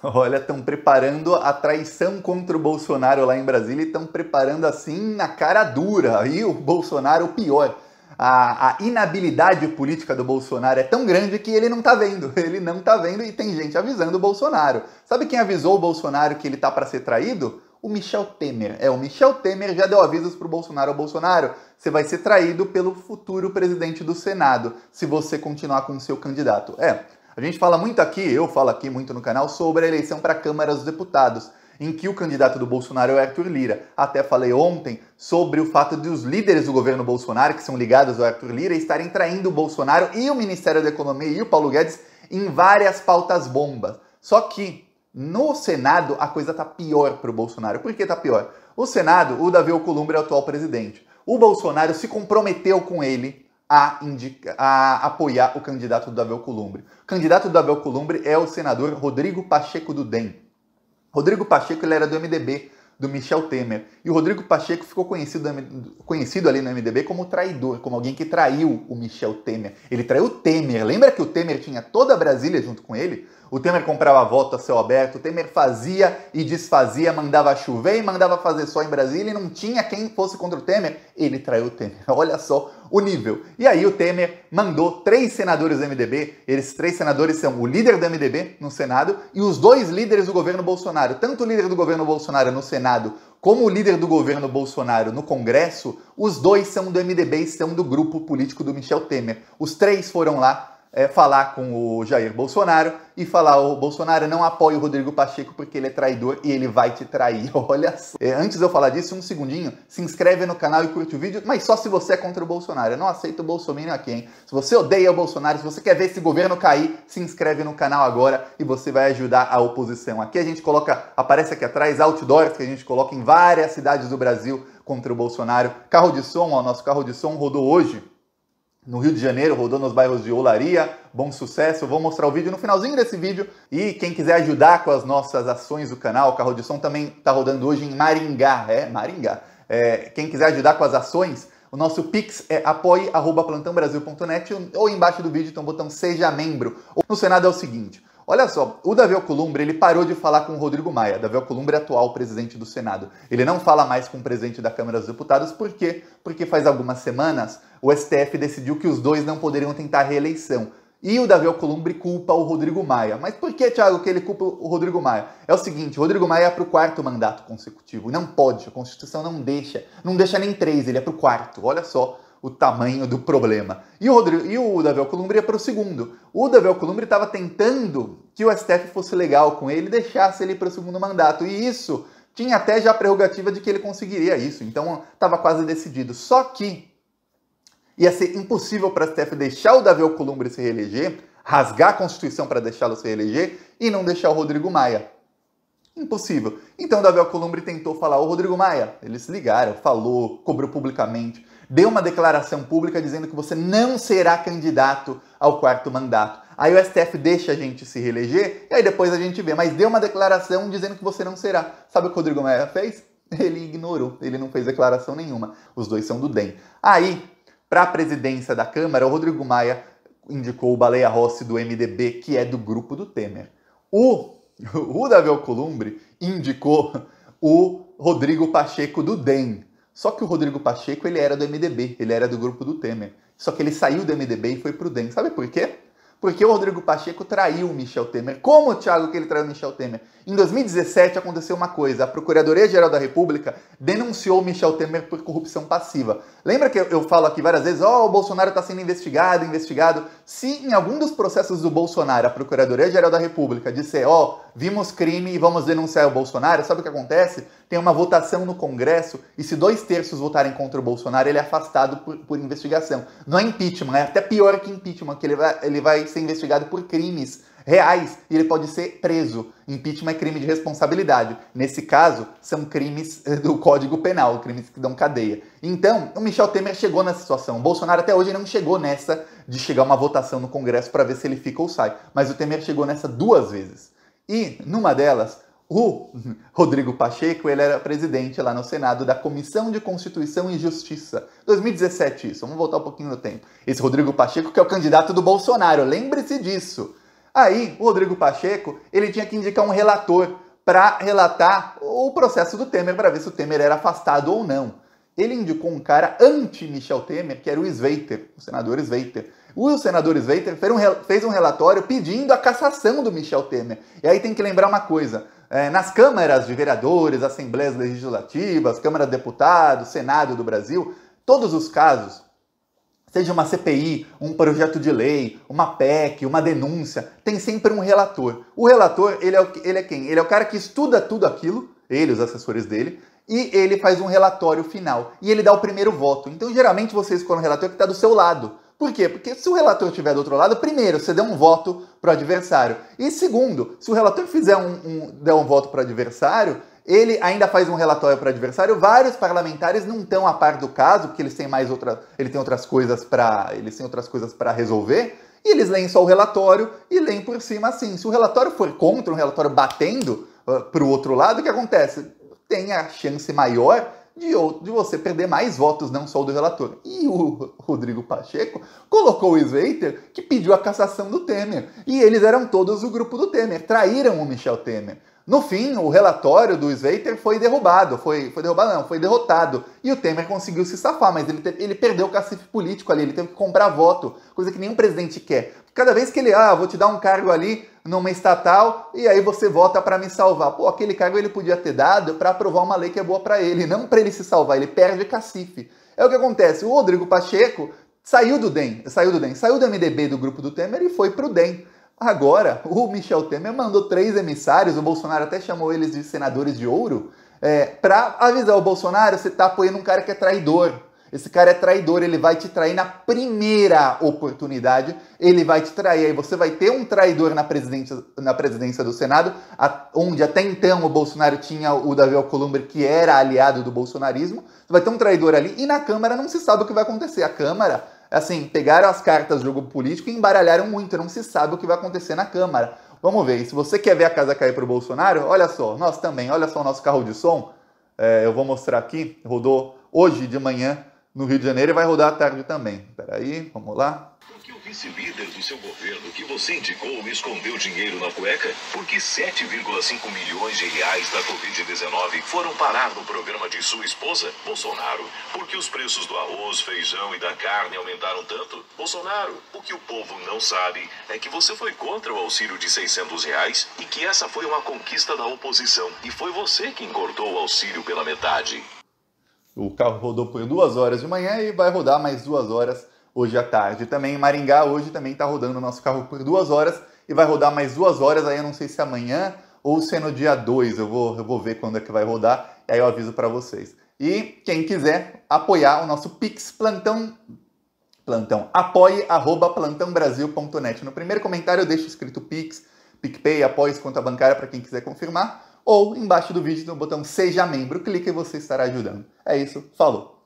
Olha, estão preparando a traição contra o Bolsonaro lá em Brasília e estão preparando assim na cara dura. E o Bolsonaro, o pior, a, a, inabilidade política do Bolsonaro é tão grande que ele não tá vendo. Ele não tá vendo e tem gente avisando o Bolsonaro. Sabe quem avisou o Bolsonaro que ele tá para ser traído? O Michel Temer. É, o Michel Temer já deu avisos pro Bolsonaro. O Bolsonaro, você vai ser traído pelo futuro presidente do Senado se você continuar com o seu candidato. É, a gente fala muito aqui, eu falo aqui muito no canal, sobre a eleição para a Câmara dos Deputados, em que o candidato do Bolsonaro é Arthur Lira. Até falei ontem sobre o fato de os líderes do governo Bolsonaro, que são ligados ao Arthur Lira, estarem traindo o Bolsonaro e o Ministério da Economia e o Paulo Guedes em várias pautas bombas. Só que no Senado a coisa tá pior para o Bolsonaro. Por que tá pior? O Senado, o Davi Alcolumbre é o atual presidente. O Bolsonaro se comprometeu com ele a, a, apoiar o candidato do Davi Columbre. O candidato do Davi Columbre é o senador Rodrigo Pacheco do DEM. Rodrigo Pacheco ele era do MDB, do Michel Temer. E o Rodrigo Pacheco ficou conhecido, conhecido ali no MDB como traidor, como alguém que traiu o Michel Temer. Ele traiu o Temer. Lembra que o Temer tinha toda a Brasília junto com ele? O Temer comprava voto a céu aberto, o Temer fazia e desfazia, mandava chover e mandava fazer só em Brasília e não tinha quem fosse contra o Temer. Ele traiu o Temer. Olha só o nível. E aí o Temer mandou três senadores do MDB, eles três senadores são o líder do MDB no Senado e os dois líderes do governo Bolsonaro. Tanto o líder do governo Bolsonaro no Senado como o líder do governo Bolsonaro no Congresso, os dois são do MDB e são do grupo político do Michel Temer. Os três foram lá é, falar com o Jair Bolsonaro e falar: o Bolsonaro não apoia o Rodrigo Pacheco porque ele é traidor e ele vai te trair. Olha só. É, antes de eu falar disso, um segundinho, se inscreve no canal e curte o vídeo, mas só se você é contra o Bolsonaro. Eu não aceito o Bolsonaro aqui, hein? Se você odeia o Bolsonaro, se você quer ver esse governo cair, se inscreve no canal agora e você vai ajudar a oposição. Aqui a gente coloca, aparece aqui atrás, outdoors que a gente coloca em várias cidades do Brasil contra o Bolsonaro. Carro de som, ó, nosso carro de som rodou hoje no Rio de Janeiro, rodou nos bairros de Olaria, bom sucesso. Vou mostrar o vídeo no finalzinho desse vídeo. E quem quiser ajudar com as nossas ações do canal, o Carro de Som também está rodando hoje em Maringá, é Maringá. É, quem quiser ajudar com as ações, o nosso Pix é apoie.plantãobrasil.net ou embaixo do vídeo tem um botão Seja Membro. No Senado é o seguinte, Olha só, o Davi Alcolumbre, ele parou de falar com o Rodrigo Maia. Davi Alcolumbre é atual presidente do Senado. Ele não fala mais com o presidente da Câmara dos Deputados, por quê? Porque faz algumas semanas o STF decidiu que os dois não poderiam tentar reeleição. E o Davi Alcolumbre culpa o Rodrigo Maia. Mas por que, Thiago, que ele culpa o Rodrigo Maia? É o seguinte, o Rodrigo Maia é para o quarto mandato consecutivo. Não pode, a Constituição não deixa. Não deixa nem três, ele é para o quarto. Olha só o tamanho do problema. E o, Rodrigo, e o Davi Alcolumbre é para o segundo. O Davi Alcolumbre estava tentando que o STF fosse legal com ele e deixasse ele para o segundo mandato. E isso tinha até já a prerrogativa de que ele conseguiria isso. Então estava quase decidido. Só que ia ser impossível para a STF deixar o Davi Alcolumbre se reeleger, rasgar a Constituição para deixá-lo se reeleger e não deixar o Rodrigo Maia. Impossível. Então Davi Alcolumbre tentou falar o Rodrigo Maia. Eles ligaram, falou, cobrou publicamente, deu uma declaração pública dizendo que você não será candidato ao quarto mandato. Aí o STF deixa a gente se reeleger e aí depois a gente vê, mas deu uma declaração dizendo que você não será. Sabe o que o Rodrigo Maia fez? Ele ignorou, ele não fez declaração nenhuma. Os dois são do DEM. Aí para a presidência da Câmara, o Rodrigo Maia indicou o Baleia Rossi do MDB, que é do grupo do Temer. O, o Davi Alcolumbre indicou o Rodrigo Pacheco do DEM. Só que o Rodrigo Pacheco ele era do MDB, ele era do grupo do Temer. Só que ele saiu do MDB e foi para o DEM. Sabe por quê? porque o Rodrigo Pacheco traiu o Michel Temer. Como, Thiago, que ele traiu o Michel Temer? Em 2017 aconteceu uma coisa: a Procuradoria-Geral da República denunciou o Michel Temer por corrupção passiva. Lembra que eu falo aqui várias vezes: ó, oh, o Bolsonaro está sendo investigado, investigado. Se em algum dos processos do Bolsonaro a Procuradoria-Geral da República disser, ó, oh, vimos crime e vamos denunciar o Bolsonaro, sabe o que acontece? Tem uma votação no Congresso e se dois terços votarem contra o Bolsonaro, ele é afastado por, por investigação. Não é impeachment, é até pior que impeachment, que ele vai, ele vai ser investigado por crimes reais e ele pode ser preso. Impeachment é crime de responsabilidade. Nesse caso, são crimes eh, do Código Penal, crimes que dão cadeia. Então, o Michel Temer chegou nessa situação. O Bolsonaro até hoje não chegou nessa de chegar uma votação no Congresso para ver se ele fica ou sai. Mas o Temer chegou nessa duas vezes. E, numa delas, o Rodrigo Pacheco, ele era presidente lá no Senado da Comissão de Constituição e Justiça. 2017 isso, vamos voltar um pouquinho no tempo. Esse Rodrigo Pacheco que é o candidato do Bolsonaro, lembre-se disso. Aí, o Rodrigo Pacheco, ele tinha que indicar um relator para relatar o processo do Temer, para ver se o Temer era afastado ou não. Ele indicou um cara anti-Michel Temer, que era o Sveiter, o senador Sveiter. Os senadores Weiter fez um relatório pedindo a cassação do Michel Temer. E aí tem que lembrar uma coisa: é, nas câmaras de vereadores, assembleias legislativas, Câmara de Deputados, Senado do Brasil, todos os casos, seja uma CPI, um projeto de lei, uma PEC, uma denúncia, tem sempre um relator. O relator, ele é, o, ele é quem? Ele é o cara que estuda tudo aquilo, ele, os assessores dele, e ele faz um relatório final. E ele dá o primeiro voto. Então, geralmente, você escolhe um relator é que está do seu lado por quê? Porque se o relator estiver do outro lado, primeiro, você deu um voto para o adversário. E segundo, se o relator fizer um, um der um voto para o adversário, ele ainda faz um relatório para o adversário. Vários parlamentares não estão a par do caso, porque eles têm mais outra, ele tem outras coisas para, eles têm outras coisas para resolver. E eles leem só o relatório e leem por cima assim. Se o relatório for contra, um relatório batendo uh, ah, para o outro lado, o que acontece? Tem a chance maior de, outro, de você perder mais votos, não só o do relator. E o Rodrigo Pacheco colocou o Sveiter, que pediu a cassação do Temer. E eles eram todos o grupo do Temer, traíram o Michel Temer. No fim, o relatório do Sveiter foi derrubado, foi, foi derrubado não, foi derrotado. E o Temer conseguiu se safar, mas ele, ele perdeu o cacife político ali, ele teve que comprar voto, coisa que nenhum presidente quer. Cada vez que ele, ah, vou te dar um cargo ali, numa estatal e aí você vota para me salvar. Pô, aquele cargo ele podia ter dado para aprovar uma lei que é boa para ele, não para ele se salvar, ele perde cacife. É o que acontece, o Rodrigo Pacheco saiu do DEM, saiu do DEM, saiu do MDB do grupo do Temer e foi pro DEM. Agora, o Michel Temer mandou três emissários, o Bolsonaro até chamou eles de senadores de ouro, é, para avisar o Bolsonaro, você tá apoiando um cara que é traidor. Esse cara é traidor, ele vai te trair na primeira oportunidade, ele vai te trair. Aí você vai ter um traidor na presidência, na presidência do Senado, onde até então o Bolsonaro tinha o Davi Alcolumbre, que era aliado do bolsonarismo. Você vai ter um traidor ali, e na Câmara não se sabe o que vai acontecer. A Câmara, assim, pegaram as cartas do jogo político e embaralharam muito, não se sabe o que vai acontecer na Câmara. Vamos ver, e se você quer ver a casa cair para o Bolsonaro, olha só, nós também, olha só o nosso carro de som. É, eu vou mostrar aqui, rodou hoje de manhã no Rio de Janeiro e vai rodar à tarde também. Peraí, vamos lá. Porque o vice-líder do seu governo que você indicou escondeu dinheiro na cueca? Porque 7,5 milhões de reais da Covid-19 foram parar no programa de sua esposa, Bolsonaro? Porque os preços do arroz, feijão e da carne aumentaram tanto? Bolsonaro, o que o povo não sabe é que você foi contra o auxílio de 600 reais e que essa foi uma conquista da oposição. E foi você quem cortou o auxílio pela metade. O carro rodou por duas horas de manhã e vai rodar mais duas horas hoje à tarde. Também em Maringá, hoje também está rodando o nosso carro por duas horas e vai rodar mais duas horas. Aí eu não sei se amanhã ou se é no dia 2. Eu vou, eu vou ver quando é que vai rodar e aí eu aviso para vocês. E quem quiser apoiar o nosso Pix Plantão. Plantão. Apoie arroba plantãobrasil.net. No primeiro comentário eu deixo escrito Pix, PicPay, apoios, conta bancária para quem quiser confirmar ou embaixo do vídeo tem o então, botão Seja Membro, clica e você estará ajudando. É isso, falou!